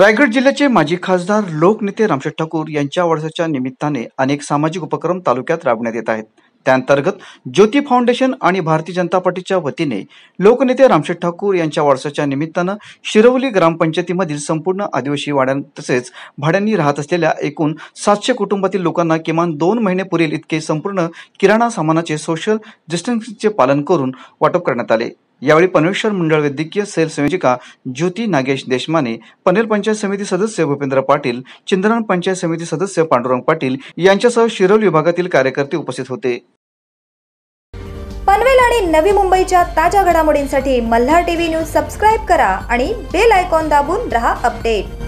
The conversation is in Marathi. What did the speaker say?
रायगड जिल्ह्याचे माजी खासदार लोकनेते रामशेठ ठाकूर यांच्या वारसाच्या निमित्ताने अनेक सामाजिक उपक्रम तालुक्यात राबवण्यात येत आहेत त्याअंतर्गत ज्योती फाउंडेशन आणि भारतीय जनता पार्टीच्या वतीने लोकनेते रामशेठ ठाकूर यांच्या वारसाच्या निमित्तानं शिरवली ग्रामपंचायतीमधील संपूर्ण आदिवासी वाड्यां तसेच भाड्यांनी राहत असलेल्या एकूण सातशे कुटुंबातील लोकांना किमान दोन महिने पुरेल इतके संपूर्ण किराणा सामानाचे सोशल डिस्टन्सिंगचे पालन करून वाटप करण्यात आले यावेळी पनवेश्वर मंडळ वैद्यकीय सेल संयोजिका ज्योती नागेश देशमाने पनवेल पंचायत समिती सदस्य भूपेंद्र पाटील चिंद्रण पंचायत समिती सदस्य पांडुरंग पाटील यांच्यासह शिरोल विभागातील कार्यकर्ते उपस्थित होते पनवेल आणि नवी मुंबईच्या ताज्या घडामोडींसाठी मल्हार टीव्ही न्यूज सबस्क्राईब करा आणि बेल आयकॉन दाबून रहा अपडेट